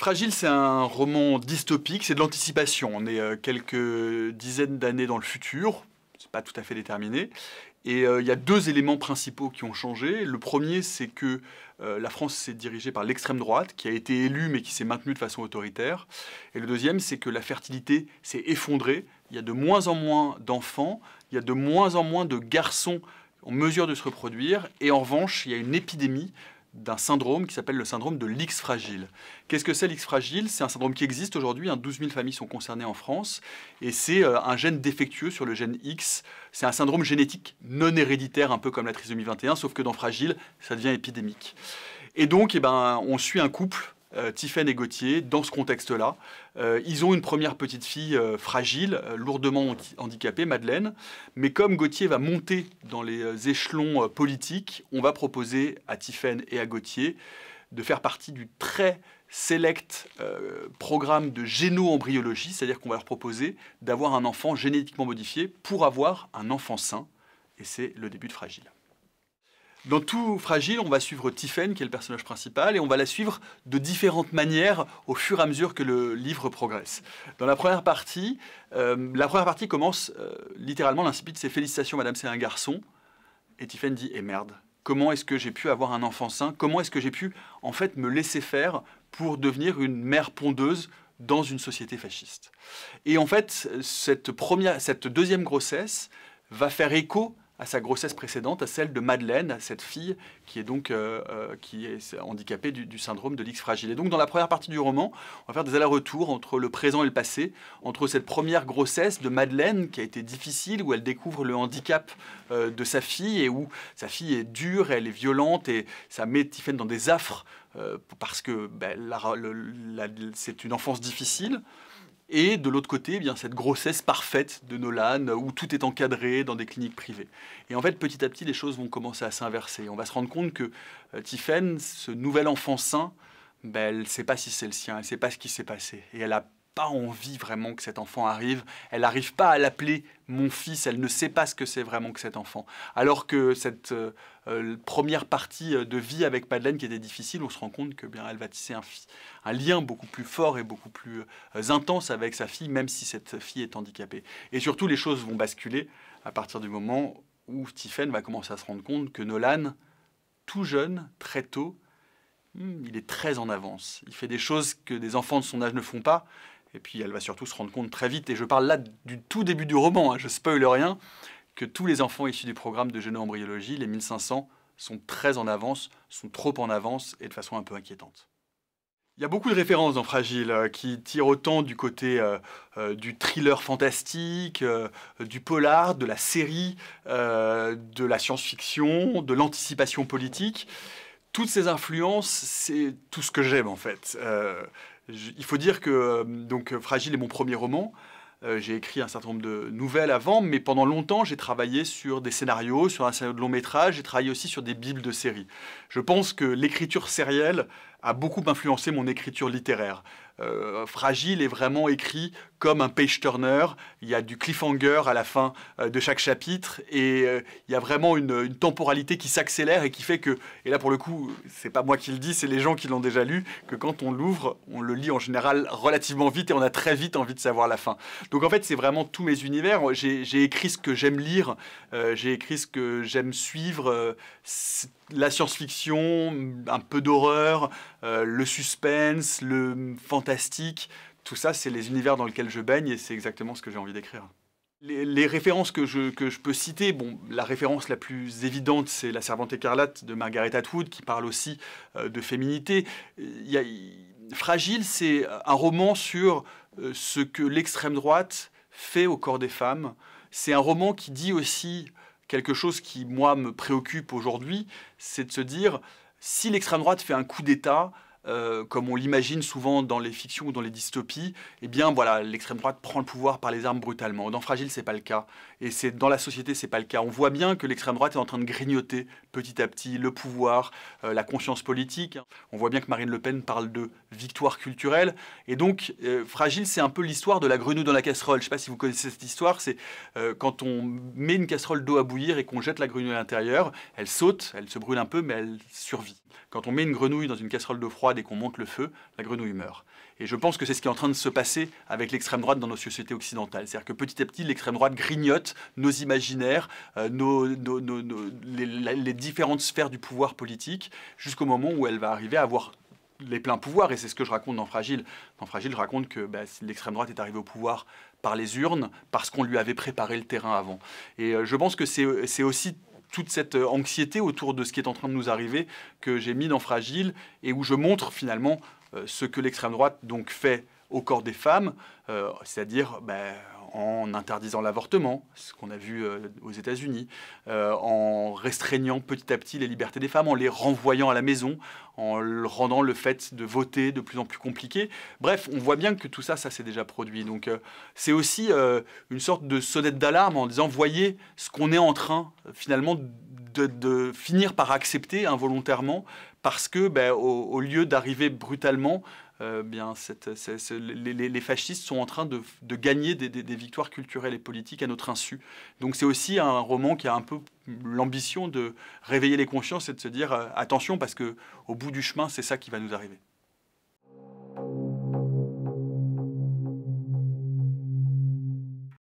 Fragile, c'est un roman dystopique, c'est de l'anticipation. On est euh, quelques dizaines d'années dans le futur, c'est pas tout à fait déterminé. Et euh, il y a deux éléments principaux qui ont changé. Le premier, c'est que euh, la France s'est dirigée par l'extrême droite, qui a été élue mais qui s'est maintenue de façon autoritaire. Et le deuxième, c'est que la fertilité s'est effondrée. Il y a de moins en moins d'enfants, il y a de moins en moins de garçons en mesure de se reproduire. Et en revanche, il y a une épidémie d'un syndrome qui s'appelle le syndrome de l'X fragile. Qu'est-ce que c'est l'X fragile C'est un syndrome qui existe aujourd'hui, 12 hein. 000 familles sont concernées en France, et c'est euh, un gène défectueux sur le gène X. C'est un syndrome génétique non héréditaire, un peu comme la trisomie 21, sauf que dans fragile, ça devient épidémique. Et donc, eh ben, on suit un couple euh, Tiphaine et Gauthier, dans ce contexte-là. Euh, ils ont une première petite fille euh, fragile, lourdement handicapée, Madeleine. Mais comme Gauthier va monter dans les échelons politiques, on va proposer à Tiphaine et à Gauthier de faire partie du très select programme de géno-embryologie, c'est-à-dire qu'on va leur proposer d'avoir un enfant génétiquement modifié pour avoir un enfant sain. Et c'est le début de Fragile. Dans Tout Fragile, on va suivre Tiphaine, qui est le personnage principal, et on va la suivre de différentes manières au fur et à mesure que le livre progresse. Dans la première partie, euh, la première partie commence euh, littéralement, littéralement de ses Félicitations, madame, c'est un garçon. Et Tiphaine dit eh merde, comment est-ce que j'ai pu avoir un enfant sain Comment est-ce que j'ai pu, en fait, me laisser faire pour devenir une mère pondeuse dans une société fasciste Et en fait, cette, cette deuxième grossesse va faire écho à sa grossesse précédente, à celle de Madeleine, à cette fille qui est donc euh, euh, qui est handicapée du, syndrome de l'X fragile. Et donc dans la première partie du roman, on va faire des allers-retours entre le présent et le passé, entre cette première grossesse de Madeleine qui a été difficile, où elle découvre le handicap euh, de sa fille et où sa fille est dure, elle est violente et ça met Tiffany dans des affres parce que ben, c'est une enfance difficile et de l'autre côté, eh bien cette grossesse parfaite de Nolan, où tout est encadré dans des cliniques privées. Et en fait, petit à petit, les choses vont commencer à s'inverser. On va se rendre compte que euh, ce nouvel enfant sain, ben, elle ne sait pas si c'est le sien, elle ne sait pas ce qui s'est passé. Et elle a pas envie vraiment que cet enfant arrive. Elle n'arrive pas à l'appeler mon fils. Elle ne sait pas ce que c'est vraiment que cet enfant. Alors que cette euh, euh, première partie euh, de vie avec Madeleine qui était difficile, on se rend compte que bien elle va tisser un, un lien beaucoup plus fort et beaucoup plus intense avec sa fille, même si cette fille est handicapée. Et surtout, les choses vont basculer à partir du moment où Stephen va commencer à se rendre compte que Nolan, tout jeune, très tôt, hmm, il est très en avance. Il fait des choses que des enfants de son âge ne font pas. Et puis elle va surtout se rendre compte très vite, et je parle là du tout début du roman, hein, je spoil rien, que tous les enfants issus du programme de géno les 1500, sont très en avance, sont trop en avance et de façon un peu inquiétante. Il y a beaucoup de références dans Fragile euh, qui tirent autant du côté euh, euh, du thriller fantastique, du polar, de la série, de la science-fiction, de l'anticipation politique. Toutes ces influences, c'est tout ce que j'aime en fait il faut dire que euh, donc Fragile est mon premier roman. Euh, j'ai écrit un certain nombre de nouvelles avant, mais pendant longtemps, j'ai travaillé sur des scénarios, sur un scénario de long métrage, j'ai travaillé aussi sur des bibles de séries. Je pense que l'écriture sérielle a beaucoup influencé mon écriture littéraire. Euh, Fragile est vraiment écrit comme un page-turner. Il y a du cliffhanger à la fin euh, de chaque chapitre et euh, il y a vraiment une, une temporalité qui s'accélère et qui fait que, et là pour le coup, c'est pas moi qui le dis, c'est les gens qui l'ont déjà lu, que quand on l'ouvre, on le lit en général relativement vite et on a très vite envie de savoir la fin. Donc en fait, c'est vraiment tous mes univers. J'ai écrit ce que j'aime lire, j'ai écrit ce que j'aime suivre, la science-fiction, un peu d'horreur. Euh, le suspense, le fantastique, tout ça, c'est les univers dans lesquels je baigne et c'est exactement ce que j'ai envie d'écrire. Les, références que je, peux citer, bon, la référence la plus évidente, c'est La Servante écarlate de Margaret Atwood, qui parle aussi euh, de féminité. Fragile, c'est un roman sur euh, ce que l'extrême droite fait au corps des femmes. C'est un roman qui dit aussi quelque chose qui, moi, me préoccupe aujourd'hui, c'est de se dire, si l'extrême droite fait un coup d'État, euh, comme on l'imagine souvent dans les fictions ou dans les dystopies, eh bien voilà, l'extrême droite prend le pouvoir par les armes brutalement. Dans Fragile, c'est pas le cas, et c'est dans la société, c'est pas le cas. On voit bien que l'extrême droite est en train de grignoter petit à petit le pouvoir, euh, la conscience politique. On voit bien que Marine Le Pen parle de victoire culturelle, et donc euh, Fragile, c'est un peu l'histoire de la grenouille dans la casserole. Je sais pas si vous connaissez cette histoire, c'est quand on met une casserole d'eau à bouillir et qu'on jette la grenouille à l'intérieur, elle saute, elle se brûle un peu, mais elle survit. Quand on met une grenouille dans une casserole de froide qu'on monte le feu, la grenouille meurt. Et je pense que c'est ce qui est en train de se passer avec l'extrême droite dans nos sociétés occidentales. C'est-à-dire que petit à petit, l'extrême droite grignote nos imaginaires, euh, nos, les, différentes sphères du pouvoir politique, jusqu'au moment où elle va arriver à avoir les pleins pouvoirs, et c'est ce que je raconte dans Fragile. Dans Fragile, je raconte que bah, l'extrême droite est arrivée au pouvoir par les urnes, parce qu'on lui avait préparé le terrain avant. Et euh, je pense que c'est euh, aussi toute cette euh, anxiété autour de ce qui est en train de nous arriver que j'ai mis dans Fragile et où je montre finalement euh, ce que l'extrême droite donc fait au corps des femmes, euh, c'est-à-dire ben, en interdisant l'avortement, ce qu'on a vu euh, aux États-Unis, euh, en restreignant petit à petit les libertés des femmes, en les renvoyant à la maison, en rendant le fait de voter de plus en plus compliqué. Bref, on voit bien que tout ça, ça s'est déjà produit. Donc euh, c'est aussi une sorte de sonnette d'alarme en disant, voyez ce qu'on est en train finalement de, finir par accepter involontairement, parce que ben, au lieu d'arriver brutalement, euh, bien, les, fascistes sont en train de, gagner des, victoires culturelles et politiques à notre insu. Donc c'est aussi un roman qui a un peu l'ambition de réveiller les consciences et de se dire euh, attention parce que au bout du chemin, c'est ça qui va nous arriver.